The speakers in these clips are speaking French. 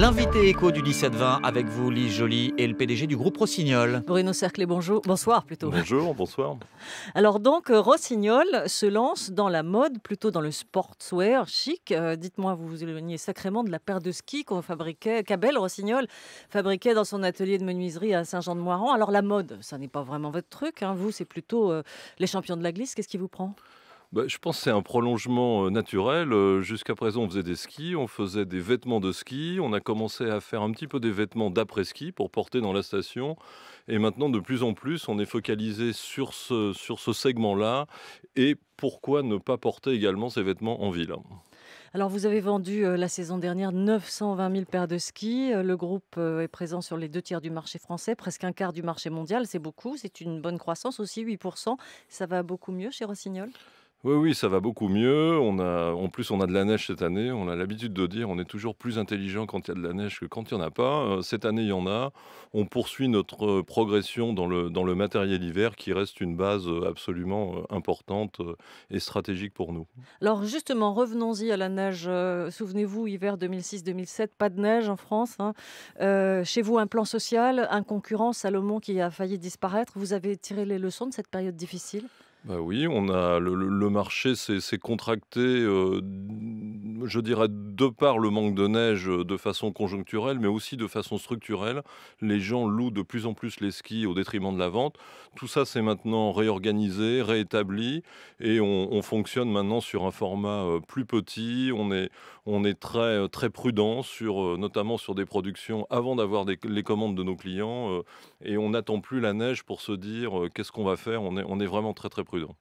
L'invité écho du 17-20 avec vous, Lise Joly et le PDG du groupe Rossignol. Bruno Cerclet, bonjour. Bonsoir plutôt. Bonjour, bonsoir. Alors donc, Rossignol se lance dans la mode, plutôt dans le sportswear chic. Euh, dites-moi, vous vous éloignez sacrément de la paire de skis qu'on fabriquait, qu'Abel Rossignol fabriquait dans son atelier de menuiserie à Saint-Jean-de-Moiran. Alors la mode, ça n'est pas vraiment votre truc. Hein. Vous, c'est plutôt euh, les champions de la glisse. Qu'est-ce qui vous prend bah, je pense que c'est un prolongement euh, naturel. Euh, jusqu'à présent, on faisait des skis, on faisait des vêtements de ski, on a commencé à faire un petit peu des vêtements d'après-ski pour porter dans la station. Et maintenant, de plus en plus, on est focalisé sur ce, sur ce segment-là. Et pourquoi ne pas porter également ces vêtements en ville alors vous avez vendu euh, la saison dernière 920 000 paires de skis. le groupe est présent sur les deux tiers du marché français, presque un quart du marché mondial. C'est beaucoup, c'est une bonne croissance aussi, 8%. Ça va beaucoup mieux chez Rossignol oui, oui, ça va beaucoup mieux. en plus, on a de la neige cette année. On a l'habitude de dire on est toujours plus intelligent quand il y a de la neige que quand il n'y en a pas. Euh, cette année, il y en a. On poursuit notre euh, progression dans le, matériel hiver qui reste une base euh, absolument importante et stratégique pour nous. Alors, justement, revenons-y à la neige. Souvenez-vous, hiver 2006-2007, pas de neige en France. Hein. chez vous, un plan social, un concurrent, Salomon qui a failli disparaître. Vous avez tiré les leçons de cette période difficile bah oui, on a le, marché s'est contracté, euh, je dirais, de par le manque de neige euh, de façon conjoncturelle, mais aussi de façon structurelle, les gens louent de plus en plus les skis au détriment de la vente. Tout ça, s'est maintenant réorganisé, réétabli, et on, fonctionne maintenant sur un format euh, plus petit. On est, très, euh, très prudent, sur, notamment sur des productions avant d'avoir les commandes de nos clients, et on n'attend plus la neige pour se dire qu'est-ce qu'on va faire. On est, on est vraiment très, très prudent.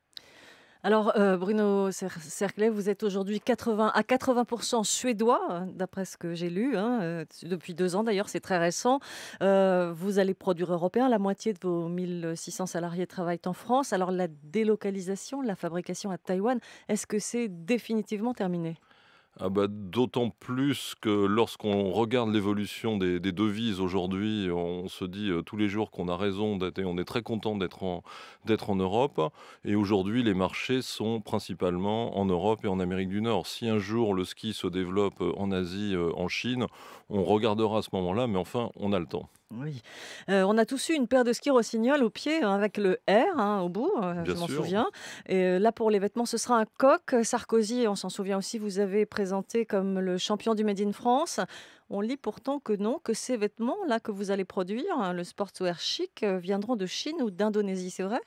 Alors, euh, Bruno Cerclet, vous êtes aujourd'hui 80, à 80% suédois, hein, d'après ce que j'ai lu, hein, euh, depuis deux ans d'ailleurs, c'est très récent. Euh, vous allez produire européen, la moitié de vos 1600 salariés travaillent en France. Alors, la délocalisation, la fabrication à Taïwan, est-ce que c'est définitivement terminé ah bah, d'autant plus que lorsqu'on regarde l'évolution des, devises aujourd'hui, on se dit euh, tous les jours qu'on a raison et on est très content d'être en, Europe. Et aujourd'hui, les marchés sont principalement en Europe et en Amérique du Nord. Si un jour le ski se développe euh, en Asie, euh, en Chine, on regardera à ce moment-là, mais enfin, on a le temps. Oui. Euh, on a tous eu une paire de skis rossignol au pied hein, avec le R hein, au bout, euh, je m'en souviens. Et euh, là, pour les vêtements, ce sera un coq. Sarkozy, on s'en souvient aussi, vous avez présenté comme le champion du Made in France. On lit pourtant que non, que ces vêtements-là que vous allez produire, hein, le sportswear chic, viendront de Chine ou d'Indonésie, c'est vrai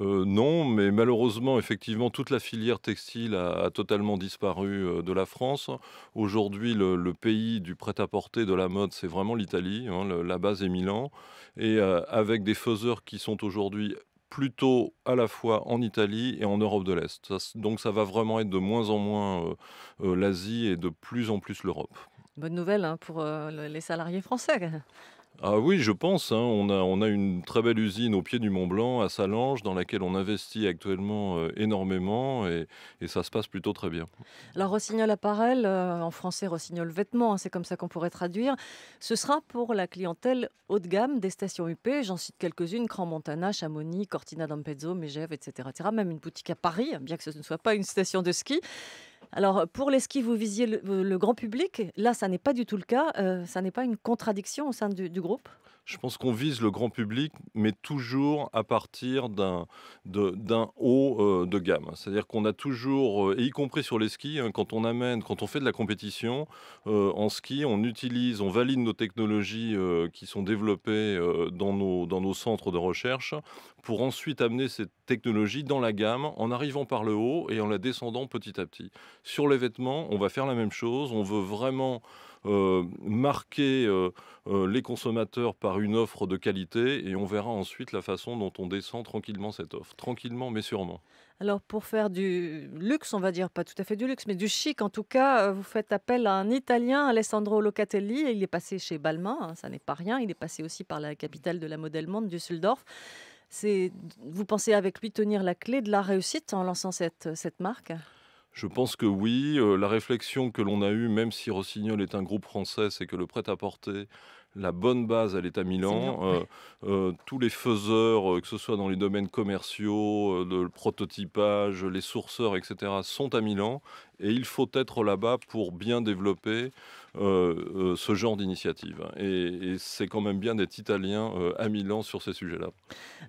euh, non, mais malheureusement, effectivement, toute la filière textile a, totalement disparu euh, de la France. Aujourd'hui, le, pays du prêt-à-porter, de la mode, c'est vraiment l'Italie. Hein, la base est Milan. Et euh, avec des faiseurs qui sont aujourd'hui plutôt à la fois en Italie et en Europe de l'Est. donc ça va vraiment être de moins en moins l'Asie et de plus en plus l'Europe. Bonne nouvelle hein, pour les salariés français. Ah oui, je pense. Hein. On a, on a une très belle usine au pied du Mont Blanc, à Salange, dans laquelle on investit actuellement euh, énormément et, ça se passe plutôt très bien. La Rossignol Apparel, euh, en français Rossignol Vêtements, hein, c'est comme ça qu'on pourrait traduire, ce sera pour la clientèle haut de gamme des stations UP. J'en cite quelques-unes, cran Montana, Chamonix, Cortina d'Ampezzo, Megève, etc., etc. Même une boutique à Paris, bien que ce ne soit pas une station de ski. Alors, euh, pour les vous visiez euh, le, grand public. Là, ça n'est pas du tout le cas. Euh, ça n'est pas une contradiction au sein du groupe je pense qu'on vise le grand public, mais toujours à partir d'un haut euh, de gamme. C'est-à-dire qu'on a toujours, euh, et y compris sur les skis, hein, quand on amène, quand on fait de la compétition euh, en ski, on utilise, on valide nos technologies qui sont développées dans, nos, dans nos centres de recherche pour ensuite amener cette technologie dans la gamme en arrivant par le haut et en la descendant petit à petit. Sur les vêtements, on va faire la même chose. On veut vraiment euh, marquer euh, euh, les consommateurs par une offre de qualité et on verra ensuite la façon dont on descend tranquillement cette offre. Tranquillement mais sûrement. Alors pour faire du luxe, on va dire pas tout à fait du luxe, mais du chic en tout cas, vous faites appel à un Italien, Alessandro Locatelli. Il est passé chez Balmain, hein, ça n'est pas rien. Il est passé aussi par la capitale de la modèle monde, Düsseldorf. Vous pensez avec lui tenir la clé de la réussite en lançant cette marque je pense que oui. Euh, la réflexion que l'on a eue, même si Rossignol est un groupe français, c'est que le prêt-à-porter, la bonne base, elle est à Milan. Euh, euh, tous les faiseurs, que ce soit dans les domaines commerciaux, le prototypage, les sourceurs, etc., sont à Milan et il faut être là-bas pour bien développer euh, euh, ce genre d'initiative. Et, c'est quand même bien d'être italien euh, à Milan sur ces sujets-là.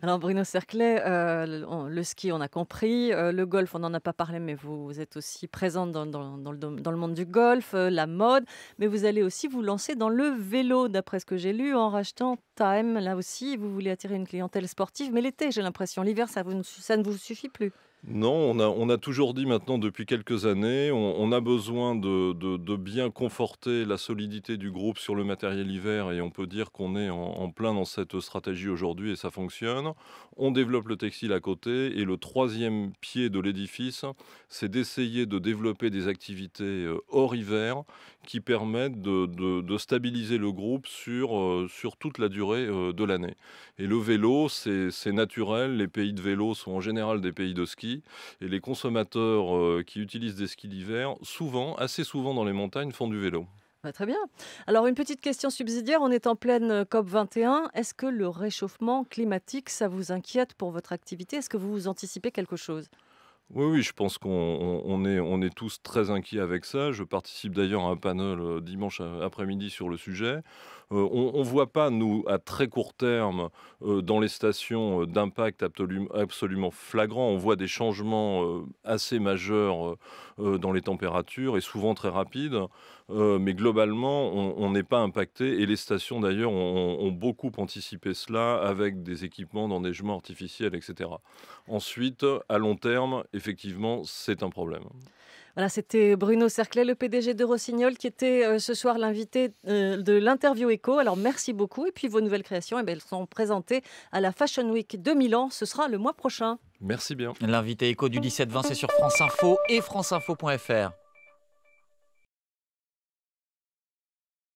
Alors Bruno Cerclet, le, ski, on a compris. le golf, on n'en a pas parlé, mais vous êtes aussi présente dans, le, monde du golf, la mode. Mais vous allez aussi vous lancer dans le vélo, d'après ce que j'ai lu, en rachetant Time. Là aussi, vous voulez attirer une clientèle sportive. Mais l'été, j'ai l'impression. L'hiver, ça ne vous suffit plus. Non, on a, toujours dit maintenant depuis quelques années, on, a besoin de, bien conforter la solidité du groupe sur le matériel hiver et on peut dire qu'on est en, plein dans cette stratégie aujourd'hui et ça fonctionne. On développe le textile à côté et le troisième pied de l'édifice, c'est d'essayer de développer des activités euh, hors hiver qui permettent de, stabiliser le groupe sur euh, toute la durée euh, de l'année. Et le vélo, c'est naturel, les pays de vélo sont en général des pays de ski. Et les consommateurs euh, qui utilisent des skis d'hiver, souvent, assez souvent dans les montagnes, font du vélo. Bah, très bien. Alors une petite question subsidiaire, on est en pleine euh, COP21. Est-ce que le réchauffement climatique, ça vous inquiète pour votre activité Est-ce que vous vous anticipez quelque chose oui, oui, je pense qu'on est, on est tous très inquiets avec ça. Je participe d'ailleurs à un panel euh, dimanche après-midi sur le sujet. Euh, on ne voit pas, nous, à très court terme, euh, dans les stations d'impact absolument, flagrant. On voit des changements assez majeurs dans les températures et souvent très rapides. mais globalement, on n'est pas impacté. Et les stations, d'ailleurs, ont, ont, beaucoup anticipé cela avec des équipements d'enneigement artificiel, etc. Ensuite, à long terme, effectivement, c'est un problème. Voilà, c'était Bruno Cerclet, le PDG de Rossignol, qui était euh, ce soir l'invité euh, de l'interview Éco. Alors merci beaucoup. Et puis vos nouvelles créations, eh ben, elles sont présentées à la Fashion Week de Milan. Ce sera le mois prochain. Merci bien. L'invité Éco du 17-20, c'est sur France Info et franceinfo.fr.